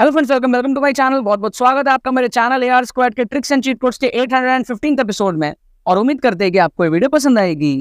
Hello friends welcome welcome to my channel बहुत बहुत स्वागत है आपका मेरे चैनल एआर स्क्वाड के ट्रिक्स एंड चीट कोड्स के 815th एपिसोड में और उम्मीद करते हैं कि आपको ये वीडियो पसंद आएगी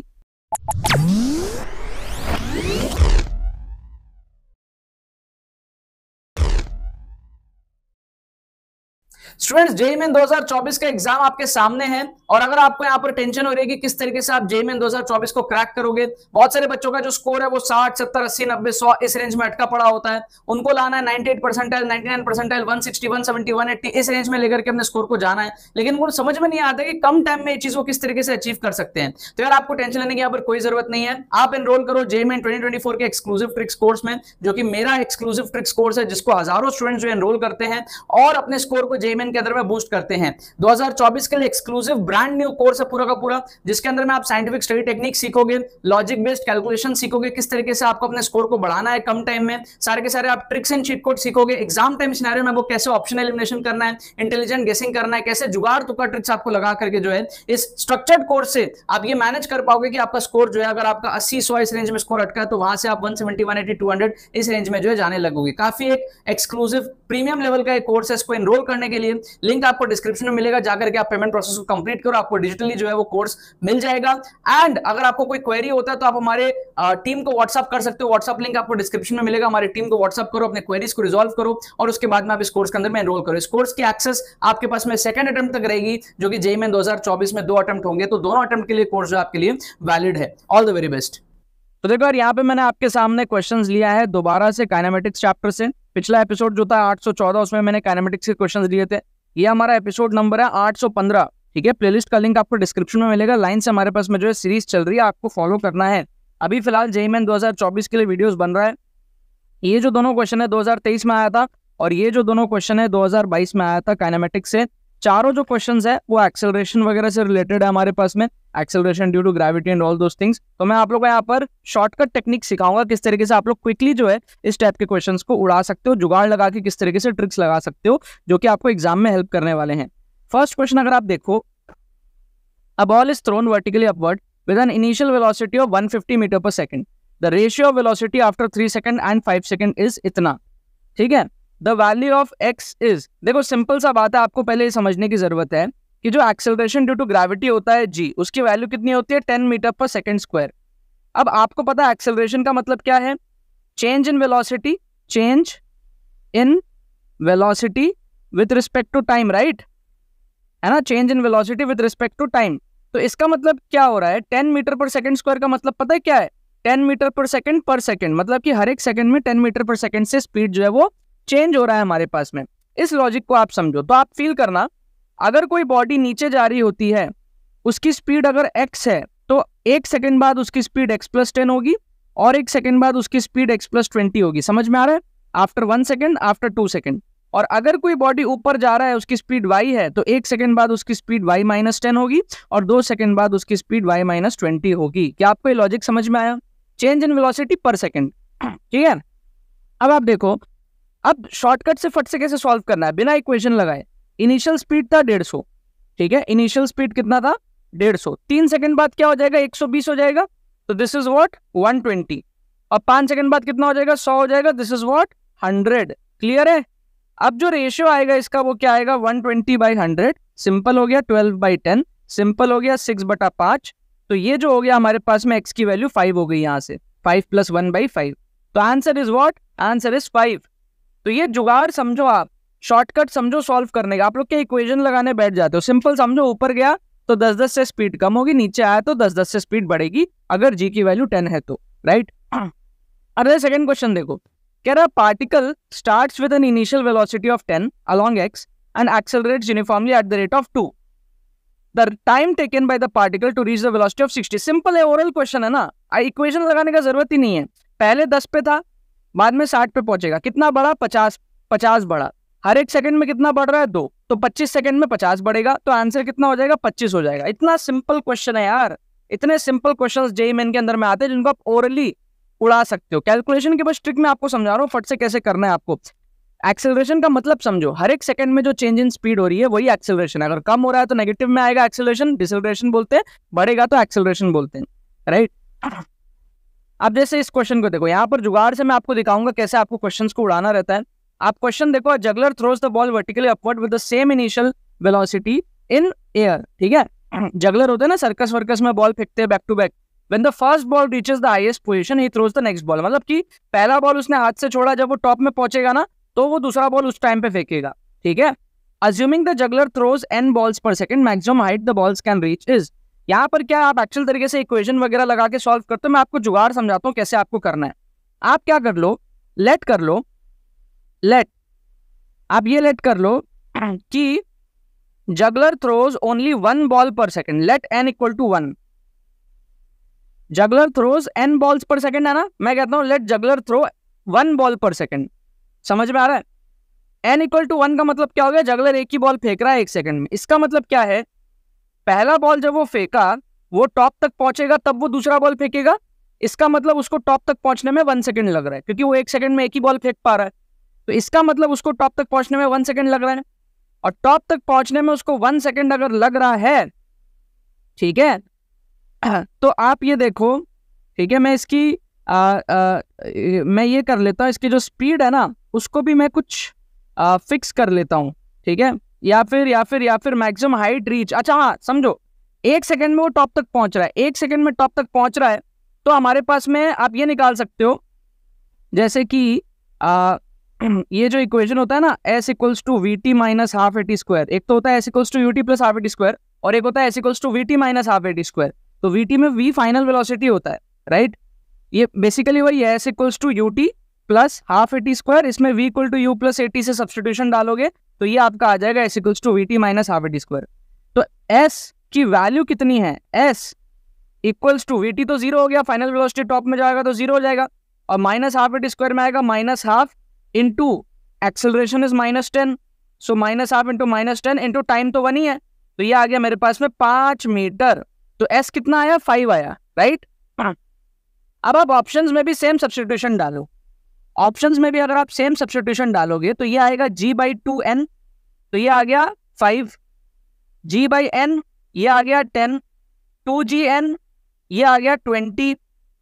स्टूडेंट्स जेई मेन 2024 का एग्जाम आपके सामने है और अगर आपको यहाँ पर टेंशन हो रही है कि किस तरीके से आप जेई मेन 2024 को क्रैक करोगे बहुत सारे बच्चों का जो स्कोर है वो 60, 70, 80, 90, 100 इस रेंज में अटका पड़ा होता है उनको लाना है 98 परसेंटाइल 99 परसेंटाइल 160, 170, 180 इस रेंज में लेकर के अपने स्कोर को जाना है लेकिन उनको समझ में नहीं आता कि कम टाइम में ये चीज को किस तरीके से अचीव कर सकते हैं तो यार आपको टेंशन लेने की यहाँ पर कोई जरूरत नहीं है आप एनरोल करो जे मेन ट्वेंटी के एक्सक्लूसिव ट्रिक्स कोर्स में जो कि मेरा एक्सक्लूसिव ट्रिक्स कोर्स है जिसको हजारों स्टूडेंट्स जो एनरोल करते हैं और अपने स्कोर को जेई मेन परसेंट के अंदर में बूस्ट करते हैं 2024 के लिए एक्सक्लूसिव ब्रांड न्यू कोर्स है पूरा का पूरा जिसके अंदर में आप साइंटिफिक स्टडी टेक्निक सीखोगे लॉजिक बेस्ड कैलकुलेशन सीखोगे किस तरीके से आपको अपने स्कोर को बढ़ाना है कम टाइम में सारे के सारे आप ट्रिक्स एंड चीट कोड सीखोगे एग्जाम टाइम सिनारियों में वो कैसे ऑप्शन एलिमिनेशन करना है इंटेलिजेंट गेसिंग करना है कैसे जुगाड़ तुका ट्रिक्स आपको लगा करके जो है इस स्ट्रक्चर्ड कोर्स से आप ये मैनेज कर पाओगे कि आपका स्कोर जो है अगर आपका अस्सी सौ इस रेंज में स्कोर अटका है तो वहां से आप वन सेवेंटी इस रेंज में जो है जाने लगोगे काफी एक एक्सक्लूसिव प्रीमियम लेवल का एक कोर्स है इसको एनरोल करने के लिए लिंक आपको डिस्क्रिप्शन में मिलेगा जाकर के आप पेमेंट प्रोसेस को कंप्लीट करो आपको डिजिटली जो है वो कोर्स मिल जाएगा एंड अगर आपको कोई क्वेरी होता है तो आप हमारे टीम को व्हाट्सअप कर सकते हो व्हाट्सअप लिंक आपको डिस्क्रिप्शन में मिलेगा हमारी टीम को व्हाट्सअप करो अपने क्वेरीज को रिजोल्व करो और उसके बाद में आप इस कोर्स के अंदर में एनरोल करो इस कोर्स की एक्सेस आपके पास में सेकंड अटेम्प्ट तक रहेगी जो कि जेई में दो में दो अटेम्प्ट होंगे तो दोनों अटेम्प्ट के लिए कोर्स जो आपके लिए वैलिड है ऑल द वेरी बेस्ट तो देखो यार यहाँ पे मैंने आपके सामने क्वेश्चंस लिया है दोबारा से काइनामेटिक्स चैप्टर से पिछला एपिसोड जो था 814 उसमें मैंने काइनामेटिक्स के क्वेश्चंस लिए थे ये हमारा एपिसोड नंबर है 815 ठीक है प्लेलिस्ट का लिंक आपको डिस्क्रिप्शन में मिलेगा लाइन से हमारे पास में जो है सीरीज चल रही है आपको फॉलो करना है अभी फिलहाल जेई मैन के लिए वीडियोज बन रहा है ये जो दोनों क्वेश्चन है दो में आया था और ये जो दोनों क्वेश्चन है दो में आया था काइनामेटिक्स से चारों जो क्वेश्चंस है वो एक्सेलरेशन वगैरह से रिलेटेड है हमारे पास में acceleration due to gravity and all those things तो मैं आप लोग को यहाँ पर शॉर्टकट टेक्निक सिखाऊंगा किस तरीके से आप लोग क्विकली जो है इस टाइप के क्वेश्चन को उड़ा सकते हो जुगाड़ लगा के किस तरीके से ट्रिक्स लगा सकते हो जो कि आपको एग्जाम में हेल्प करने वाले हैं फर्स्ट क्वेश्चन अगर आप देखो a ball is thrown vertically upward with initial initial velocity of 150 metre per second. The ratio of velocity after three second and five second is इतना ठीक है the value of X is देखो simple सा बात है आपको पहले ये समझने की जरूरत है कि जो एक्सेलरेशन ड्यू टू ग्रेविटी होता है जी उसकी वैल्यू कितनी होती है ten metre per second square अब आपको पता है एक्सेलरेशन का मतलब क्या है change in velocity change in velocity with respect to time right है ना change in velocity with respect to time तो इसका मतलब क्या हो रहा है ten metre per second square का मतलब पता है क्या है ten metre per second per second मतलब कि हर एक सेकेंड में टेन मीटर पर सेकेंड से स्पीड जो है वो चेंज हो रहा है हमारे पास में इस लॉजिक को आप समझो तो आप फील करना अगर कोई बॉडी नीचे जा रही होती है उसकी स्पीड अगर एक्स है तो एक सेकेंड बाद उसकी स्पीड एक्स प्लस टेन होगी और एक सेकेंड बाद उसकी स्पीड एक्स प्लस ट्वेंटी होगी समझ में आ रहा है after one second after two second और अगर कोई बॉडी ऊपर जा रहा है उसकी स्पीड वाई है तो एक सेकेंड बाद उसकी स्पीड वाई माइनस टेन होगी और दो सेकेंड बाद उसकी स्पीड वाई माइनस ट्वेंटी होगी क्या आपको ये लॉजिक समझ में आया change in velocity per second ठीक है अब आप देखो अब शॉर्टकट से फट से कैसे सॉल्व करना है बिना इक्वेशन लगाए इनिशियल स्पीड था डेढ़ सौ ठीक है इनिशियल स्पीड कितना था डेढ़ सौ तीन सेकंड बाद क्या हो जाएगा एक सौ बीस हो जाएगा तो this is what one twenty और पांच सेकेंड बाद कितना हो जाएगा सौ हो जाएगा this is what hundred clear है अब जो रेशियो आएगा इसका वो क्या आएगा one twenty by hundred simple हो गया ट्वेल्व बाई टेन सिंपल हो गया सिक्स बटा पांच तो ये जो हो गया हमारे पास में एक्स की वैल्यू फाइव हो गई यहाँ से five plus one by five तो answer is what answer is five तो ये जुगाड़ समझो आप शॉर्टकट समझो सॉल्व करने का आप लोग क्या इक्वेशन लगाने बैठ जाते हो सिंपल समझो ऊपर गया तो दस दस से स्पीड कम होगी नीचे आया तो दस दस से स्पीड बढ़ेगी अगर जी की वैल्यू टेन है तो राइट अरे सेकेंड क्वेश्चन देखो कह रहा particle start with an initial velocity of ten along X and accelerate uniformly at the rate of two the time taken by the particle to reach the velocity of sixty simple है oral question है ना equation लगाने का जरूरत ही नहीं है पहले दस पे था बाद में साठ पे पहुंचेगा कितना बढ़ा पचास पचास बढ़ा हर एक सेकंड में कितना बढ़ रहा है दो तो पच्चीस सेकंड में पचास बढ़ेगा तो आंसर कितना हो जाएगा पच्चीस हो जाएगा इतना सिंपल क्वेश्चन है यार इतने सिंपल क्वेश्चन जेई मेन के अंदर में आते हैं जिनको आप ओरली उड़ा सकते हो कैलकुलेशन के बस ट्रिक में आपको समझा रहा हूँ फट से कैसे करना है आपको एक्सेलरेशन का मतलब समझो हर एक सेकंड में जो चेंज इन स्पीड हो रही है वही एक्सेलरेशन अगर कम हो रहा है तो नेगेटिव में आएगा एक्सेलरेशन डिसलरेशन बोलते हैं बढ़ेगा तो एक्सेलरेशन बोलते हैं राइट अब जैसे इस क्वेश्चन को देखो यहाँ पर जुगाड़ से मैं आपको दिखाऊंगा कैसे आपको क्वेश्चन को उड़ाना रहता है आप क्वेश्चन देखो juggler throws the ball vertically upward with the same initial velocity in air ठीक है जगलर होते हैं ना सर्कस वर्कस में बॉल फेंकते हैं back to back when the first ball reaches the highest position he throws the next ball मतलब कि पहला बॉल उसने हाथ से छोड़ा जब वो टॉप में पहुंचेगा ना तो वो दूसरा बॉल उस टाइम पे फेंकेगा ठीक है assuming the juggler throws N balls per second maximum height the balls can reach is यहाँ पर क्या आप एक्चुअल तरीके से इक्वेशन वगैरह लगा के सॉल्व करते हो मैं आपको जुगाड़ समझाता हूँ कैसे आपको करना है आप क्या कर लो लेट कर लो लेट आप ये लेट कर लो कि juggler throws only one ball per second let N equal to one juggler throws N balls per second है ना मैं कहता हूँ let juggler throw one ball per second समझ में आ रहा है एन इक्वल टू वन का मतलब क्या हो गया जगलर एक ही बॉल फेंक रहा है एक सेकंड में इसका मतलब क्या है पहला बॉल जब वो फेंका वो टॉप तक पहुंचेगा तब वो दूसरा बॉल फेंकेगा इसका मतलब उसको टॉप तक पहुंचने में वन सेकेंड लग रहा है क्योंकि वो एक सेकंड में एक ही बॉल फेंक पा रहा है तो इसका मतलब उसको टॉप तक पहुंचने में वन सेकेंड लग रहा है और टॉप तक पहुंचने में उसको वन सेकेंड अगर लग रहा है ठीक है तो आप ये देखो ठीक है मैं इसकी आ, आ, मैं ये कर लेता हूँ इसकी जो स्पीड है ना उसको भी मैं कुछ आ, फिक्स कर लेता हूँ ठीक है या फिर या फिर या फिर मैक्सिमम हाइट रीच अच्छा हाँ समझो एक सेकंड में वो टॉप तक पहुंच रहा है एक सेकंड में टॉप तक पहुंच रहा है तो हमारे पास में आप ये निकाल सकते हो जैसे कि आ, ये जो इक्वेशन होता है ना S equals to we T minus half A T square एक तो होता है S equals to U T plus half A T square और एक होता है S equals to we T minus half A T square तो वी टी में वी फाइनल वेलोसिटी होता है राइट ये बेसिकली वही है S equals to U T plus half A T square इसमें V equal to you plus A T से substitution डालोगे तो ये आपका आ जाएगा S equals to we T minus half T square तो एस की वैल्यू कितनी है S equals to we T तो जीरो हो गया फाइनल वेलोसिटी टॉप में जाएगा तो जीरो हो जाएगा और माइनस हाफ टी स्क्वायर में आएगा minus half into acceleration is minus ten so minus half into minus ten into time तो वन ही है तो ये आ गया मेरे पास में पांच मीटर तो एस कितना आया फाइव आया राइट अब आप ऑप्शन में भी सेम सब्सिट्यूशन डालो ऑप्शन में भी अगर आप सेम सब्सिट्यूशन डालोगे तो ये आएगा जी बाई टू एन तो ये आ गया फाइव जी बाई एन ये आ गया टेन टू जी एन ये आ गया ट्वेंटी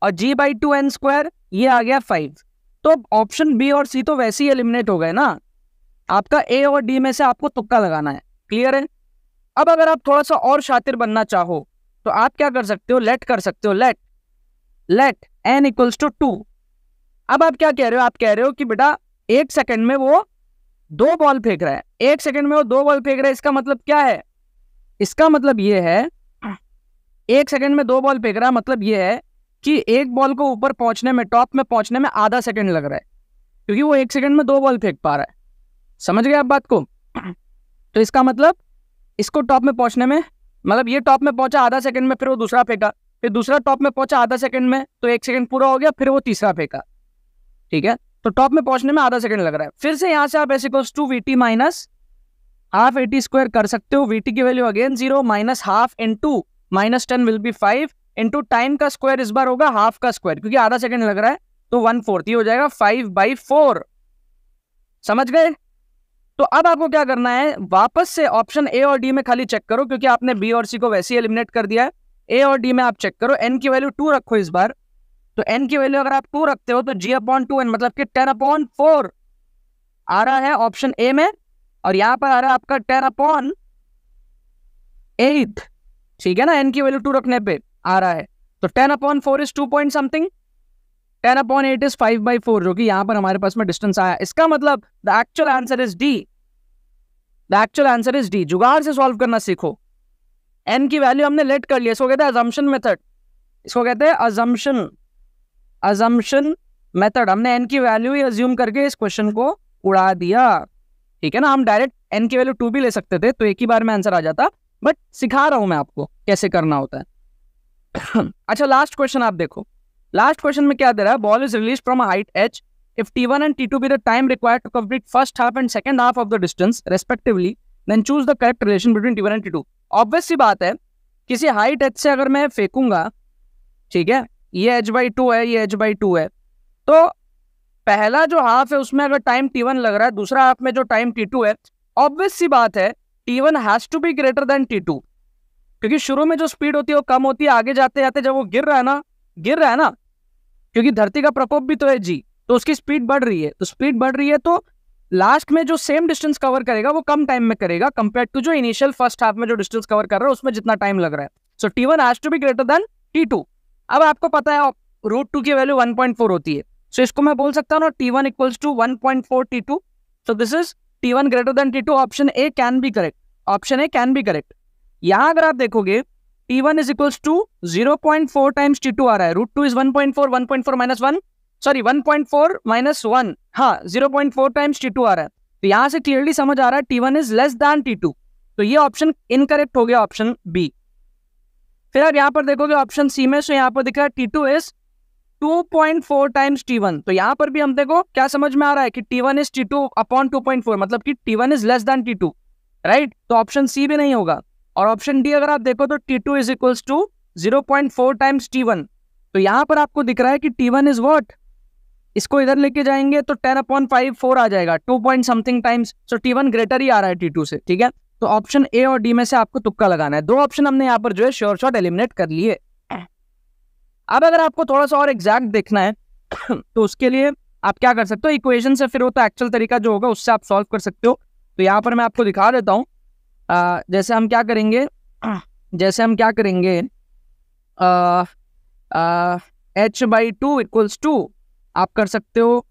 और G by two N square ये आ गया फाइव तो ऑप्शन बी और सी तो वैसे ही एलिमिनेट हो गए ना आपका ए और डी में से आपको तुक्का लगाना है क्लियर है अब अगर आप थोड़ा सा और शातिर बनना चाहो तो आप क्या कर सकते हो लेट कर सकते हो let let n equals to two अब आप क्या कह रहे हो आप कह रहे हो कि बेटा एक सेकंड में वो दो बॉल फेंक रहा है एक सेकंड में वो दो बॉल फेंक रहा है इसका मतलब क्या है इसका मतलब ये है एक सेकंड में दो बॉल फेंक रहा है मतलब ये है कि एक बॉल को ऊपर पहुंचने में टॉप में पहुंचने में आधा सेकंड लग रहा है क्योंकि वो एक सेकंड में दो बॉल फेंक पा रहा है समझ गए आप बात को तो इसका मतलब इसको टॉप में पहुंचने में मतलब ये टॉप में पहुंचा आधा सेकंड में फिर वो दूसरा फेंका फिर दूसरा टॉप में पहुंचा आधा सेकंड में तो एक सेकंड पूरा हो गया फिर वो तीसरा फेंका ठीक है तो टॉप में पहुंचने में आधा सेकंड लग रहा है फिर से यहां से आप s equals to we T minus half A T square कर सकते हो वी टी की value again zero minus half into minus ten will be five into time का स्क्वायर इस बार होगा हाफ का स्क्वायर क्योंकि आधा सेकंड लग रहा है तो वन फोर्थ हो जाएगा फाइव बाई फोर समझ गए तो अब आपको क्या करना है वापस से ऑप्शन ए और डी में खाली चेक करो क्योंकि आपने बी और सी को वैसे ही एलिमिनेट कर दिया है ए और डी में आप चेक करो एन की वैल्यू टू रखो इस बार तो एन की वैल्यू अगर आप टू रखते हो तो जी अपॉन टू एन मतलब कि टेन अपॉन फोर आ रहा है ऑप्शन ए में और यहां पर आ रहा है आपका टेन अपॉन एट ठीक है ना एन की वैल्यू टू रखने पे आ रहा है तो ten upon four is two point something ten upon eight is five by four जो कि यहां पर हमारे पास में डिस्टेंस आया इसका मतलब the actual answer is D the actual answer is D जुगाड़ से सॉल्व करना सीखो एन की वैल्यू हमने लेट कर लिया इसको कहते हैं अजम्पन मेथड इसको कहते हैं अजम्पन अजम्पन मेथड हमने एन की वैल्यू ही अज्यूम करके इस क्वेश्चन को उड़ा दिया ठीक है ना हम डायरेक्ट एन की वैल्यू टू भी ले सकते थे तो एक ही बार में आंसर आ जाता बट सिखा रहा हूं मैं आपको कैसे करना होता है अच्छा लास्ट क्वेश्चन आप देखो लास्ट क्वेश्चन में क्या दे रहा है ball is release from height h if t one and t two be the time required to complete first half and second half of the distance respectively then choose the correct relation between t one and t two obvious बात है किसी height H से अगर मैं फेंकूंगा ठीक है ये H by two है ये एच बाई टू है तो पहला जो हाफ है उसमें अगर टाइम टी वन लग रहा है दूसरा हाफ में जो टाइम टी टू है ऑब्वियस सी बात है t one has to be greater than t two क्योंकि शुरू में जो स्पीड होती है वो कम होती है आगे जाते जाते जब वो गिर रहा है ना गिर रहा है ना क्योंकि धरती का प्रकोप भी तो है जी तो उसकी स्पीड बढ़ रही है तो स्पीड बढ़ रही है तो लास्ट में जो सेम डिस्टेंस कवर करेगा वो कम टाइम में करेगा कंपेयर टू जो इनिशियल फर्स्ट हाफ में जो डिस्टेंस कवर कर रहा है उसमें जितना टाइम लग रहा है so t one has to be greater than t two अब आपको पता है रूट टू की वैल्यू वन पॉइंट फोर होती है सो so, इसको मैं बोल सकता हूँ t one equals to one point four t two so this is t one greater than t two option A can be correct option A can be correct यहाँ अगर आप देखोगे t one is equals to zero point four times t two आ रहा है root two is one point four one point four minus one sorry one point four minus one हाँ zero point four times t two आ रहा है तो यहाँ से क्लियरली समझ आ रहा है t one is less than t two तो ये ऑप्शन इनकरेक्ट हो गया ऑप्शन बी फिर आप यहाँ पर देखोगे ऑप्शन सी में सो यहाँ पर दिख रहा है t two is two point four times t one तो यहाँ पर भी हम देखो क्या समझ में आ रहा है कि t one is t two upon two point four मतलब कि t one is less than t two right तो ऑप्शन सी भी नहीं होगा और ऑप्शन डी अगर आप देखो तो t two is equals to zero point four times t one तो यहाँ पर आपको दिख रहा है कि टी वन इज वॉट इसको इधर लेके जाएंगे तो टेन अपॉन फाइव फोर आ जाएगा two point something times so t one greater ही आ रहा है टी टू से ठीक है तो ऑप्शन ए और डी में से आपको तुक्का लगाना है दो ऑप्शन हमने यहाँ पर जो है श्योर शॉट एलिमिनेट कर लिए अब अगर आपको थोड़ा सा और एग्जैक्ट देखना है तो उसके लिए आप क्या कर सकते हो इक्वेशन से फिर वो तो एक्चुअल तरीका जो होगा उससे आप सॉल्व कर सकते हो तो यहाँ पर मैं आपको दिखा देता हूँ जैसे हम क्या करेंगे जैसे हम क्या करेंगे h by two equals to आप कर सकते हो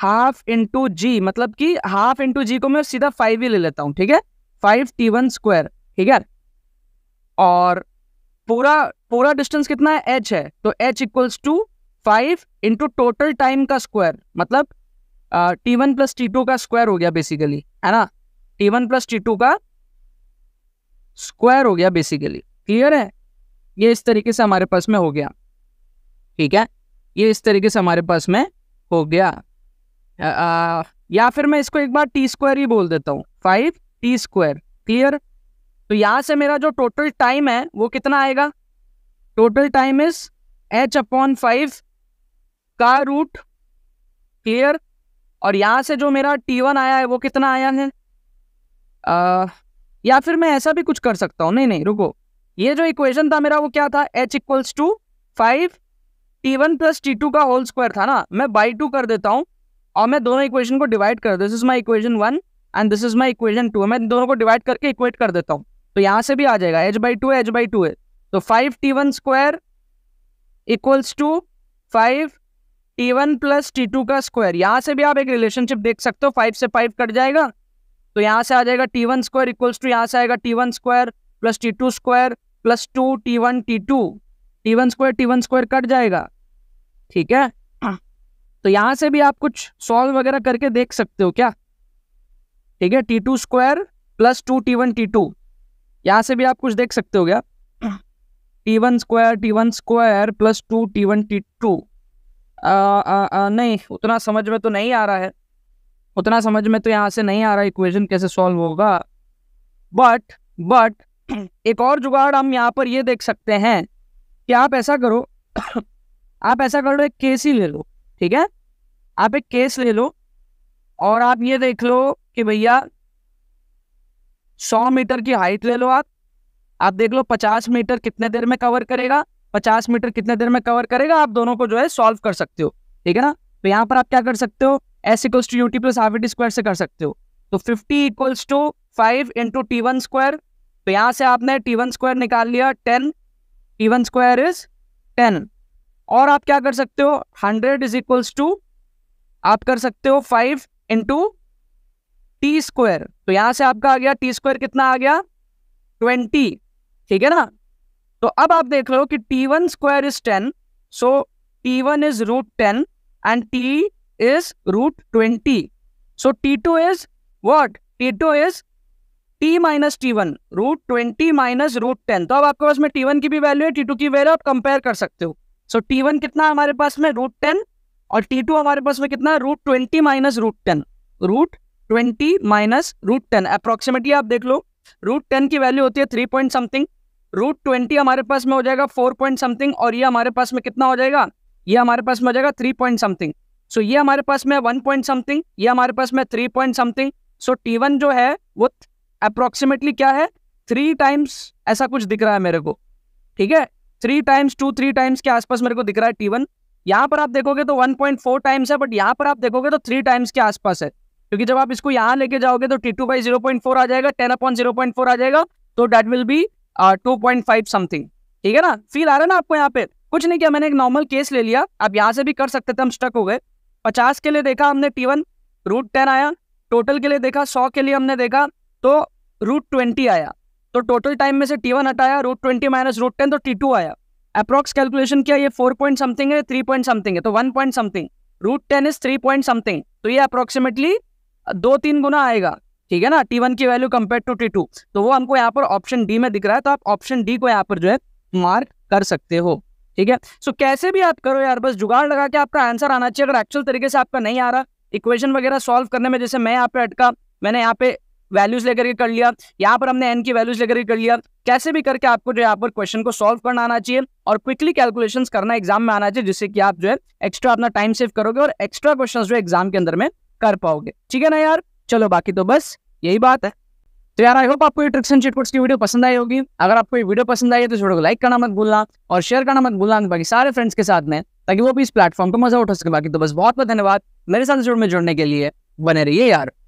हाफ इंटू जी मतलब कि हाफ इंटू जी को मैं सीधा फाइव ही ले लेता हूँ ठीक है फाइव टी वन स्क्वायर ठीक है और पूरा पूरा डिस्टेंस कितना है एच है तो h equals to five into total time का स्क्वायर मतलब t one plus t two का स्क्वायर हो गया बेसिकली है ना t one plus t two का स्क्वायर हो गया बेसिकली क्लियर है ये इस तरीके से हमारे पास में हो गया ठीक है ये इस तरीके से हमारे पास में हो गया आ, आ, या फिर मैं इसको एक बार टी स्क्वायर ही बोल देता हूँ फाइव टी स्क्वायर क्लियर तो यहां से मेरा जो टोटल टाइम है वो कितना आएगा total time is h upon five का रूट क्लियर और यहाँ से जो मेरा टी वन आया है वो कितना आया है आ, या फिर मैं ऐसा भी कुछ कर सकता हूँ नहीं नहीं रुको ये जो इक्वेशन था मेरा वो क्या था h equals to five t one plus t two का होल स्क्वायर था ना मैं बाई टू कर देता हूँ और मैं दोनों इक्वेशन को डिवाइड कर this is my equation one and this is my equation two मैं दोनों को डिवाइड करके इक्वेट कर देता हूँ तो यहाँ से भी आ जाएगा h by two h by two है तो five t one square equals to five t one plus t two का स्क्वायर यहाँ से भी आप एक रिलेशनशिप देख सकते हो फाइव से फाइव कट जाएगा तो यहाँ से आ जाएगा t one square equals to यहाँ से आएगा t one square plus t two square plus two t one t two t one square t one square cut जाएगा ठीक है तो यहाँ से भी आप कुछ सॉल्व वगैरह करके देख सकते हो क्या ठीक है t two square plus two t one t two यहाँ से भी आप कुछ देख सकते हो क्या t one square t one square plus two t one t two नहीं उतना समझ में तो नहीं आ रहा है उतना समझ में तो यहाँ से नहीं आ रहा इक्वेशन कैसे सॉल्व होगा बट बट एक और जुगाड़ हम यहाँ पर ये देख सकते हैं कि आप ऐसा करो आप ऐसा करो एक केस ही ले लो ठीक है आप एक केस ले लो और आप ये देख लो कि भैया सौ मीटर की हाइट ले लो आप आप देख लो पचास मीटर कितने देर में कवर करेगा पचास मीटर कितने देर में कवर करेगा आप दोनों को जो है सॉल्व कर सकते हो ठीक है ना तो यहाँ पर आप क्या कर सकते हो s equals to u t plus half square से कर सकते हो तो fifty equals to five into t one square तो यहाँ से आपने टी वन स्क्वायर निकाल लिया ten t one square is ten और आप क्या कर सकते हो हंड्रेड इज इक्वल्स टू आप कर सकते हो फाइव इंटू टी स्क्वायर तो यहां से आपका आ गया टी स्क्वायर कितना आ गया ट्वेंटी ठीक है ना तो अब आप देख लो कि t one square is ten so t one is root ten and t is root twenty so t two is what t two is t minus t one root twenty minus root ten तो अब आपके पास में T one की भी value है t two की value आप compare कर सकते हो सो टी वन कितना हमारे पास में रूट टेन और टी टू हमारे पास में कितना root twenty minus root ten root twenty minus root ten approximately आप देख लो रूट टेन की वैल्यू होती है three point something root twenty हमारे पास में हो जाएगा फोर पॉइंट समथिंग और ये हमारे पास में कितना हो जाएगा ये हमारे पास में हो जाएगा थ्री पॉइंट समथिंग सो ये हमारे पास में वन पॉइंट समथिंग ये हमारे पास में three point something so t one जो है वो अप्रोक्सीमेटली क्या है थ्री टाइम्स ऐसा कुछ दिख रहा है मेरे को ठीक है three times two three times के आसपास मेरे को दिख रहा है टी वन यहाँ पर आप देखोगे तो वन पॉइंट फोर टाइम्स है बट यहाँ पर आप देखोगे तो थ्री टाइम्स के आसपास है क्योंकि जब आप इसको यहाँ लेके जाओगे तो t two by zero point four आ जाएगा ten upon zero point four आ जाएगा तो that will be two point five something ठीक है ना फील आ रहा है ना आपको यहाँ पे कुछ नहीं किया मैंने एक नॉर्मल केस ले लिया आप यहाँ से भी कर सकते थे हम स्टक हो गए पचास के लिए देखा हमने टी वन रूट टेन आया टोटल के लिए देखा सौ के लिए हमने देखा तो रूट ट्वेंटी आया तो टोटल टाइम में से टी वन हटाया root twenty minus root ten तो टी टू आया अप्रॉक्स कैलकुलेशन किया ये फोर पॉइंट समथिंग है थ्री पॉइंट समथिंग है तो one point something root ten is three point something तो ये अप्रोक्सीमेटली दो तीन गुना आएगा ठीक है ना टी वन की value compare to t two तो वो हमको यहाँ पर ऑप्शन डी में दिख रहा है तो आप ऑप्शन डी को यहाँ पर जो है मार्क कर सकते हो ठीक है सो कैसे भी आप करो यार बस जुगाड़ लगा के आपका आंसर आना चाहिए अगर एक्चुअल तरीके से आपका नहीं आ रहा इक्वेशन वगैरह सॉल्व करने में जैसे मैं यहाँ पे अटका मैंने यहाँ पे वैल्यूज लेकर के कर लिया यहाँ पर हमने एन की वैल्यूज लेकर के कर लिया कैसे भी करके आपको जो यहाँ पर क्वेश्चन को सॉल्व करना आना चाहिए और क्विकली कैलकुलेशंस करना एग्जाम में आना चाहिए जिससे कि आप जो है एक्स्ट्रा अपना टाइम सेव करोगे और एक्स्ट्रा क्वेश्चंस जो एग्जाम के अंदर में कर पाओगे ठीक है ना यार चलो बाकी तो बस यही बात है तो यार आई होप आपको ये ट्रिक्स एंड चिटकोट्स की वीडियो पसंद आई होगी अगर आपको ये वीडियो पसंद आई है तो छोड़ो लाइक करना मत भूलना और शेयर करना मत भूलना बाकी सारे फ्रेंड्स के साथ में ताकि वो भी इस प्लेटफॉर्म पर मजा उठा सके बाकी तो बस बहुत बहुत धन्यवाद मेरे साथ जुड़ में जुड़ने के लिए बने रहिए यार